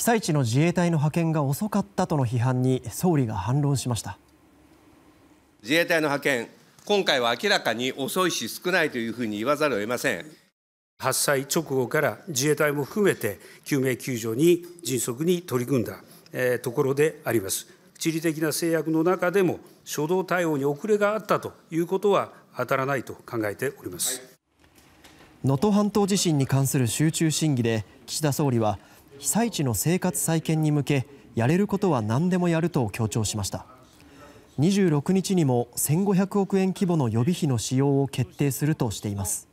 被災地の自衛隊の派遣が遅かったとの批判に総理が反論しました自衛隊の派遣今回は明らかに遅いし少ないというふうに言わざるを得ません発災直後から自衛隊も含めて救命救助に迅速に取り組んだ、えところであります地理的な制約の中でも初動対応に遅れがあったということは当たらないと考えております能登半島地震に関する集中審議で岸田総理は被災地の生活再建に向けやれることは何でもやると強調しました26日にも1500億円規模の予備費の使用を決定するとしています